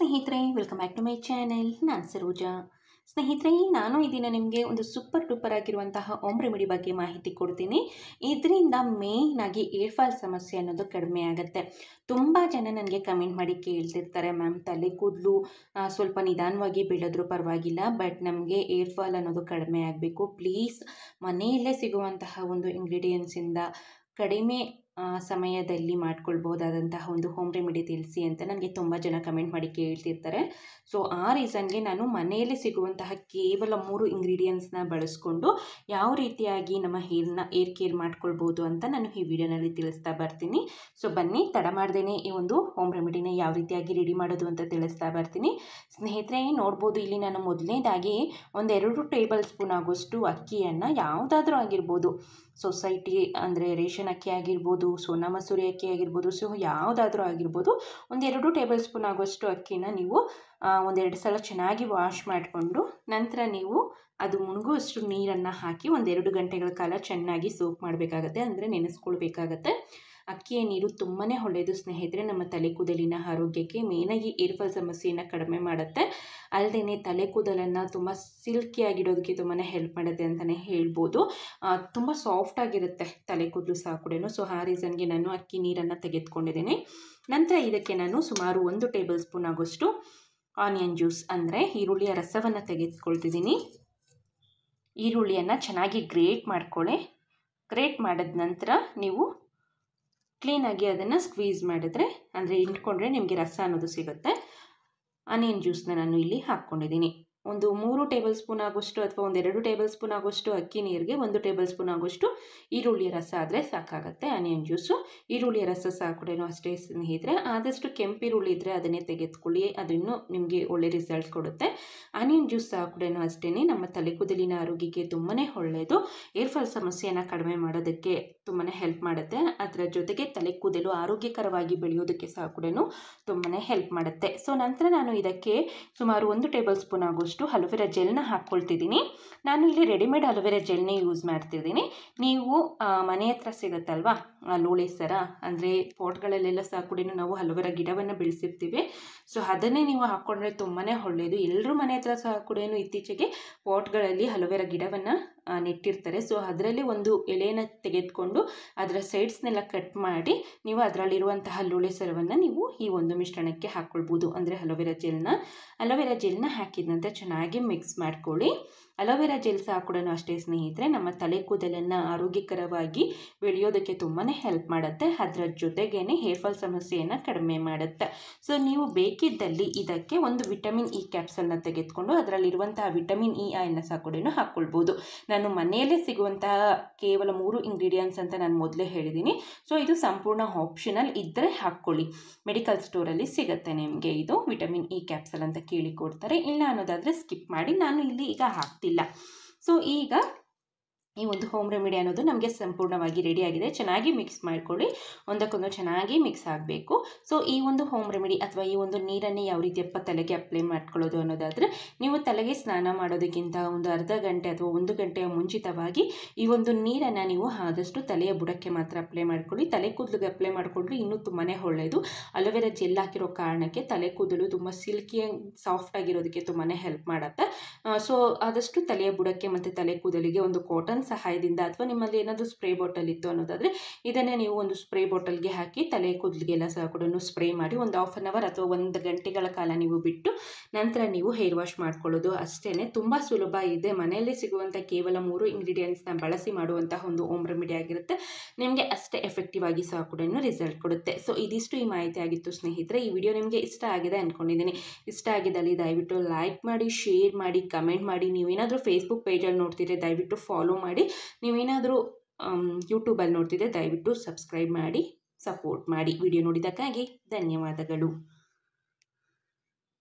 ಸ್ನೇಹಿತರೆ welcome back to my channel ನಾನು ಸರೋಜಾ ಸ್ನೇಹಿತರೆ ನಾನು ಇದೀನ ನಿಮಗೆ ಒಂದು ಸೂಪರ್ ಟೂಪರ್ ಆಗಿರುವಂತಹ ಓಮ್ ರೆಮಿಡಿ ಬಗ್ಗೆ ಮಾಹಿತಿ ಕೊಡ್ತೀನಿ ಇದರಿಂದ ಆಗಿ ಏರ್ ಫಾಲ್ ಸಮಸ್ಯೆ ಅನ್ನೋದು ಕಡಿಮೆ ಆಗುತ್ತೆ ತುಂಬ ಜನ ನನಗೆ ಕಮೆಂಟ್ ಮಾಡಿ ಕೇಳ್ತಿರ್ತಾರೆ ಮ್ಯಾಮ್ ತಲೆ ಕೂದಲು ಸ್ವಲ್ಪ ನಿಧಾನವಾಗಿ ಬೆಳೆದ್ರೂ ಪರವಾಗಿಲ್ಲ ಬಟ್ ನಮಗೆ ಏರ್ ಫಾಲ್ ಅನ್ನೋದು ಕಡಿಮೆ ಆಗಬೇಕು ಪ್ಲೀಸ್ ಮನೆಯಲ್ಲೇ ಸಿಗುವಂತಹ ಒಂದು ಇಂಗ್ರೀಡಿಯೆಂಟ್ಸಿಂದ ಕಡಿಮೆ ಸಮಯದಲ್ಲಿ ಮಾಡ್ಕೊಳ್ಬೋದಾದಂತಹ ಒಂದು ಹೋಮ್ ರೆಮಿಡಿ ತಿಳಿಸಿ ಅಂತ ನನಗೆ ತುಂಬ ಜನ ಕಮೆಂಟ್ ಮಾಡಿ ಕೇಳ್ತಿರ್ತಾರೆ ಸೊ ಆ ರೀಸನ್ಗೆ ನಾನು ಮನೆಯಲ್ಲಿ ಸಿಗುವಂತಹ ಕೇವಲ ಮೂರು ಇಂಗ್ರೀಡಿಯೆಂಟ್ಸ್ನ ಬಳಸ್ಕೊಂಡು ಯಾವ ರೀತಿಯಾಗಿ ನಮ್ಮ ಹೇರ್ನ ಏರ್ ಕೇರ್ ಮಾಡ್ಕೊಳ್ಬೋದು ಅಂತ ನಾನು ಈ ವಿಡಿಯೋನಲ್ಲಿ ತಿಳಿಸ್ತಾ ಬರ್ತೀನಿ ಸೊ ಬನ್ನಿ ತಡ ಮಾಡ್ದೇನೆ ಈ ಒಂದು ಹೋಮ್ ರೆಮಿಡಿನ ಯಾವ ರೀತಿಯಾಗಿ ರೆಡಿ ಮಾಡೋದು ಅಂತ ತಿಳಿಸ್ತಾ ಬರ್ತೀನಿ ಸ್ನೇಹಿತರೆ ನೋಡ್ಬೋದು ಇಲ್ಲಿ ನಾನು ಮೊದಲನೇದಾಗಿ ಒಂದೆರಡು ಟೇಬಲ್ ಸ್ಪೂನ್ ಆಗೋಷ್ಟು ಅಕ್ಕಿಯನ್ನು ಯಾವುದಾದ್ರೂ ಆಗಿರ್ಬೋದು ಸೊಸೈಟಿ ಅಂದರೆ ರೇಷನ್ ಅಕ್ಕಿ ಆಗಿರ್ಬೋದು ಆಗಿರ್ಬೋದು ಸೋನಾ ಮಸೂರಿ ಅಕ್ಕಿ ಆಗಿರ್ಬೋದು ಸೊ ಯಾವುದಾದ್ರೂ ಆಗಿರ್ಬೋದು ಒಂದೆರಡು ಟೇಬಲ್ ಸ್ಪೂನ್ ಆಗುವಷ್ಟು ಅಕ್ಕಿನ ನೀವು ಒಂದೆರಡು ಸಲ ಚೆನ್ನಾಗಿ ವಾಶ್ ಮಾಡಿಕೊಂಡು ನಂತರ ನೀವು ಅದು ಮುಣಗುವಷ್ಟು ನೀರನ್ನು ಹಾಕಿ ಒಂದೆರಡು ಗಂಟೆಗಳ ಕಾಲ ಚೆನ್ನಾಗಿ ಸೋಪ್ ಮಾಡಬೇಕಾಗತ್ತೆ ಅಂದರೆ ನೆನೆಸ್ಕೊಳ್ಬೇಕಾಗತ್ತೆ ಅಕ್ಕಿಯ ನೀರು ತುಂಬಾ ಒಳ್ಳೆಯದು ಸ್ನೇಹಿತರೆ ನಮ್ಮ ತಲೆ ಕೂದಲಿನ ಆರೋಗ್ಯಕ್ಕೆ ಮೇನಾಗಿ ಏರ್ಫಾಲ್ ಸಮಸ್ಯೆಯನ್ನು ಕಡಿಮೆ ಮಾಡುತ್ತೆ ಅಲ್ಲದೇ ತಲೆ ಕೂದಲನ್ನು ತುಂಬ ಸಿಲ್ಕಿಯಾಗಿಡೋದಕ್ಕೆ ತುಂಬಾ ಹೆಲ್ಪ್ ಮಾಡುತ್ತೆ ಅಂತಲೇ ಹೇಳ್ಬೋದು ತುಂಬ ಸಾಫ್ಟಾಗಿರುತ್ತೆ ತಲೆ ಕೂದಲು ಸಹ ಕೂಡ ಸೊ ಆ ರೀಸನ್ಗೆ ನಾನು ಅಕ್ಕಿ ನೀರನ್ನು ತೆಗೆದುಕೊಂಡಿದ್ದೀನಿ ನಂತರ ಇದಕ್ಕೆ ನಾನು ಸುಮಾರು ಒಂದು ಟೇಬಲ್ ಸ್ಪೂನ್ ಆಗೋಷ್ಟು ಆನಿಯನ್ ಜ್ಯೂಸ್ ಅಂದರೆ ಈರುಳ್ಳಿಯ ರಸವನ್ನು ತೆಗೆದುಕೊಳ್ತಿದ್ದೀನಿ ಈರುಳ್ಳಿಯನ್ನು ಚೆನ್ನಾಗಿ ಗ್ರೇಟ್ ಮಾಡ್ಕೊಳ್ಳಿ ಗ್ರೇಟ್ ಮಾಡಿದ ನಂತರ ನೀವು ಕ್ಲೀನಾಗಿ ಅದನ್ನು ಸ್ಕ್ವೀಸ್ ಮಾಡಿದ್ರೆ ಅಂದರೆ ಇಟ್ಕೊಂಡ್ರೆ ನಿಮಗೆ ರಸ ಅನ್ನೋದು ಸಿಗುತ್ತೆ ಅನಿಯನ್ ಜ್ಯೂಸನ್ನ ನಾನು ಇಲ್ಲಿ ಹಾಕ್ಕೊಂಡಿದ್ದೀನಿ ಒಂದು ಮೂರು ಟೇಬಲ್ ಸ್ಪೂನ್ ಆಗೋಷ್ಟು ಅಥವಾ ಒಂದೆರಡು ಟೇಬಲ್ ಸ್ಪೂನ್ ಆಗೋಷ್ಟು ಅಕ್ಕಿ ನೀರಿಗೆ ಒಂದು ಟೇಬಲ್ ಸ್ಪೂನ್ ಆಗೋಷ್ಟು ಈರುಳ್ಳಿ ರಸ ಆದರೆ ಸಾಕಾಗುತ್ತೆ ಆನಿಯನ್ ಜ್ಯೂಸು ಈರುಳ್ಳಿ ರಸ ಸಹ ಕೂಡ ಅಷ್ಟೇ ಸ್ನೇಹಿತರೆ ಆದಷ್ಟು ಈರುಳ್ಳಿ ಇದ್ದರೆ ಅದನ್ನೇ ತೆಗೆದುಕೊಳ್ಳಿ ಅದನ್ನು ನಿಮಗೆ ಒಳ್ಳೆ ರಿಸಲ್ಟ್ ಕೊಡುತ್ತೆ ಆನಿಯನ್ ಜ್ಯೂಸ್ ಸಹ ಕೂಡ ಅಷ್ಟೇ ನಮ್ಮ ತಲೆ ಕೂದಲಿನ ಆರೋಗ್ಯಕ್ಕೆ ತುಂಬಾ ಒಳ್ಳೆಯದು ಏರ್ಫಾಲ್ ಸಮಸ್ಯೆಯನ್ನು ಕಡಿಮೆ ಮಾಡೋದಕ್ಕೆ ತುಂಬಾ ಹೆಲ್ಪ್ ಮಾಡುತ್ತೆ ಅದರ ಜೊತೆಗೆ ತಲೆ ಕೂದಲು ಆರೋಗ್ಯಕರವಾಗಿ ಬೆಳೆಯೋದಕ್ಕೆ ಸಹ ಕೂಡ ತುಂಬಾ ಹೆಲ್ಪ್ ಮಾಡುತ್ತೆ ಸೊ ನಂತರ ನಾನು ಇದಕ್ಕೆ ಸುಮಾರು ಒಂದು ಟೇಬಲ್ ಸ್ಪೂನ್ ಆಗೋಷ್ಟು ಗ್ರಾಮ್ಸ್ನಷ್ಟು ಅಲೋವೆರಾ ಜೆಲ್ನ ಹಾಕ್ಕೊಳ್ತಿದ್ದೀನಿ ನಾನು ಇಲ್ಲಿ ರೆಡಿಮೇಡ್ ಅಲೋವೆರಾ ಜೆಲ್ನೇ ಯೂಸ್ ಮಾಡ್ತಿದ್ದೀನಿ ನೀವು ಮನೆ ಹತ್ರ ಸಿಗುತ್ತಲ್ವಾ ಲೋಳೆ ಸರ ಅಂದರೆ ಪಾಟ್ಗಳಲ್ಲೆಲ್ಲ ಸಹ ಕೂಡ ನಾವು ಅಲೋವೆರಾ ಗಿಡವನ್ನು ಬೆಳೆಸಿರ್ತೀವಿ ಸೊ ಅದನ್ನೇ ನೀವು ಹಾಕ್ಕೊಂಡ್ರೆ ತುಂಬಾ ಒಳ್ಳೆಯದು ಎಲ್ಲರೂ ಮನೆ ಹತ್ರ ಸಹ ಕೂಡ ಇತ್ತೀಚೆಗೆ ಪಾಟ್ಗಳಲ್ಲಿ ಹಲವೇರ ಗಿಡವನ್ನು ನೆಟ್ಟಿರ್ತಾರೆ ಸೊ ಅದರಲ್ಲಿ ಒಂದು ಎಲೆಯನ್ನು ತೆಗೆದುಕೊಂಡು ಅದರ ಸೈಡ್ಸ್ನೆಲ್ಲ ಕಟ್ ಮಾಡಿ ನೀವು ಅದರಲ್ಲಿರುವಂತಹ ಲೋಳೆ ಸರವನ್ನು ನೀವು ಈ ಒಂದು ಮಿಶ್ರಣಕ್ಕೆ ಹಾಕ್ಕೊಳ್ಬೋದು ಅಂದರೆ ಹಲೋವೆರಾ ಜೆಲ್ನ ಅಲೋವೆರಾ ಜೆಲ್ನ ಹಾಕಿದ ನಂತರ ಚೆನ್ನಾಗಿ ಮಿಕ್ಸ್ ಮಾಡ್ಕೊಳ್ಳಿ ಅಲೋವೆರಾ ಜೆಲ್ ಸಹ ಕೂಡ ಅಷ್ಟೇ ಸ್ನೇಹಿತರೆ ನಮ್ಮ ತಲೆ ಕೂದಲನ್ನು ಆರೋಗ್ಯಕರವಾಗಿ ಬೆಳೆಯೋದಕ್ಕೆ ತುಂಬಾ ಹೆಲ್ಪ್ ಮಾಡುತ್ತೆ ಅದರ ಜೊತೆಗೇನೆ ಹೇರ್ ಫಾಲ್ ಸಮಸ್ಯೆಯನ್ನು ಕಡಿಮೆ ಮಾಡುತ್ತೆ ಸೊ ನೀವು ಬೇಕು ಸಿಕ್ಕಿದ್ದಲ್ಲಿ ಇದಕ್ಕೆ ಒಂದು ವಿಟಮಿನ್ ಇ ಕ್ಯಾಪ್ಸಲ್ನ ತೆಗೆದುಕೊಂಡು ಅದರಲ್ಲಿರುವಂತಹ ವಿಟಮಿನ್ ಇ ಆಯನ್ನು ಸಹ ಕೂಡ ಹಾಕ್ಕೊಳ್ಬೋದು ನಾನು ಮನೆಯಲ್ಲೇ ಸಿಗುವಂತಹ ಕೇವಲ ಮೂರು ಇಂಗ್ರೀಡಿಯೆಂಟ್ಸ್ ಅಂತ ನಾನು ಮೊದಲೇ ಹೇಳಿದ್ದೀನಿ ಸೊ ಇದು ಸಂಪೂರ್ಣ ಆಪ್ಷನಲ್ ಇದ್ದರೆ ಹಾಕ್ಕೊಳ್ಳಿ ಮೆಡಿಕಲ್ ಸ್ಟೋರಲ್ಲಿ ಸಿಗುತ್ತೆ ನಿಮಗೆ ಇದು ವಿಟಮಿನ್ ಇ ಕ್ಯಾಪ್ಸಲ್ ಅಂತ ಕೇಳಿಕೊಡ್ತಾರೆ ಇಲ್ಲ ಅನ್ನೋದಾದರೆ ಸ್ಕಿಪ್ ಮಾಡಿ ನಾನು ಇಲ್ಲಿ ಈಗ ಹಾಕ್ತಿಲ್ಲ ಸೊ ಈಗ ಈ ಒಂದು ಹೋಮ್ ರೆಮಿಡಿ ಅನ್ನೋದು ನಮಗೆ ಸಂಪೂರ್ಣವಾಗಿ ರೆಡಿಯಾಗಿದೆ ಚೆನ್ನಾಗಿ ಮಿಕ್ಸ್ ಮಾಡ್ಕೊಳ್ಳಿ ಒಂದಕ್ಕೊಂದು ಚೆನ್ನಾಗಿ ಮಿಕ್ಸ್ ಆಗಬೇಕು ಸೊ ಈ ಒಂದು ಹೋಮ್ ರೆಮಿಡಿ ಅಥವಾ ಈ ಒಂದು ನೀರನ್ನೇ ಯಾವ ರೀತಿಯಪ್ಪ ತಲೆಗೆ ಅಪ್ಲೈ ಮಾಡ್ಕೊಳ್ಳೋದು ಅನ್ನೋದಾದರೆ ನೀವು ತಲೆಗೆ ಸ್ನಾನ ಮಾಡೋದಕ್ಕಿಂತ ಒಂದು ಅರ್ಧ ಗಂಟೆ ಅಥವಾ ಒಂದು ಗಂಟೆಯ ಮುಂಚಿತವಾಗಿ ಈ ಒಂದು ನೀರನ್ನು ನೀವು ಆದಷ್ಟು ತಲೆಯ ಬುಡಕ್ಕೆ ಮಾತ್ರ ಅಪ್ಲೈ ಮಾಡ್ಕೊಳ್ಳಿ ತಲೆ ಕೂದಲಿಗೆ ಅಪ್ಲೈ ಮಾಡಿಕೊಂಡ್ರೆ ಇನ್ನೂ ತುಂಬಾ ಒಳ್ಳೆಯದು ಅಲೋವೆರಾ ಜೆಲ್ ಹಾಕಿರೋ ಕಾರಣಕ್ಕೆ ತಲೆ ಕೂದಲು ತುಂಬ ಸಿಲ್ಕಿ ಸಾಫ್ಟ್ ಆಗಿರೋದಕ್ಕೆ ತುಂಬಾ ಹೆಲ್ಪ್ ಮಾಡುತ್ತೆ ಸೊ ಆದಷ್ಟು ತಲೆಯ ಬುಡಕ್ಕೆ ಮತ್ತು ತಲೆ ಕೂದಲಿಗೆ ಒಂದು ಕಾಟನ್ ಸಹಾಯದಿಂದ ಅಥವಾ ನಿಮ್ಮಲ್ಲಿ ಏನಾದರೂ ಸ್ಪ್ರೇ ಬಾಟಲ್ ಇತ್ತು ಅನ್ನೋದಾದರೆ ಇದನ್ನೇ ನೀವು ಒಂದು ಸ್ಪ್ರೇ ಬಾಟಲ್ಗೆ ಹಾಕಿ ತಲೆ ಕೂದಲಿಗೆಲ್ಲ ಸಹ ಕೂಡ ಸ್ಪ್ರೇ ಮಾಡಿ ಒಂದು ಹಾಫ್ ಅನ್ ಅವರ್ ಅಥವಾ ಒಂದು ಗಂಟೆಗಳ ಕಾಲ ನೀವು ಬಿಟ್ಟು ನಂತರ ನೀವು ಹೇರ್ ವಾಶ್ ಮಾಡ್ಕೊಳ್ಳೋದು ಅಷ್ಟೇ ತುಂಬ ಸುಲಭ ಇದೆ ಮನೆಯಲ್ಲೇ ಸಿಗುವಂಥ ಕೇವಲ ಮೂರು ಇಂಗ್ರೀಡಿಯೆಂಟ್ಸ್ನ ಬಳಸಿ ಮಾಡುವಂತಹ ಒಂದು ಓಮ್ ರೆಮಿಡಿ ಆಗಿರುತ್ತೆ ನಿಮಗೆ ಅಷ್ಟೇ ಎಫೆಕ್ಟಿವ್ ಆಗಿ ಸಹ ಕೂಡ ರಿಸಲ್ಟ್ ಕೊಡುತ್ತೆ ಸೊ ಇದಿಷ್ಟು ಈ ಮಾಹಿತಿ ಆಗಿತ್ತು ಸ್ನೇಹಿತರೆ ಈ ವಿಡಿಯೋ ನಿಮಗೆ ಇಷ್ಟ ಆಗಿದೆ ಅಂದ್ಕೊಂಡಿದ್ದೀನಿ ಇಷ್ಟ ಆಗಿದ್ದಲ್ಲಿ ದಯವಿಟ್ಟು ಲೈಕ್ ಮಾಡಿ ಶೇರ್ ಮಾಡಿ ಕಮೆಂಟ್ ಮಾಡಿ ನೀವೇನಾದರೂ ಫೇಸ್ಬುಕ್ ಪೇಜಲ್ಲಿ ನೋಡ್ತಿದ್ರೆ ದಯವಿಟ್ಟು ಫಾಲೋ ಮಾಡಿ ಮಾಡಿ ನೀವೇನಾದರೂ ಯೂಟ್ಯೂಬಲ್ಲಿ ನೋಡ್ತಿದ್ದರೆ ದಯವಿಟ್ಟು ಸಬ್ಸ್ಕ್ರೈಬ್ ಮಾಡಿ ಸಪೋರ್ಟ್ ಮಾಡಿ ವಿಡಿಯೋ ನೋಡಿದ್ದಕ್ಕಾಗಿ ಧನ್ಯವಾದಗಳು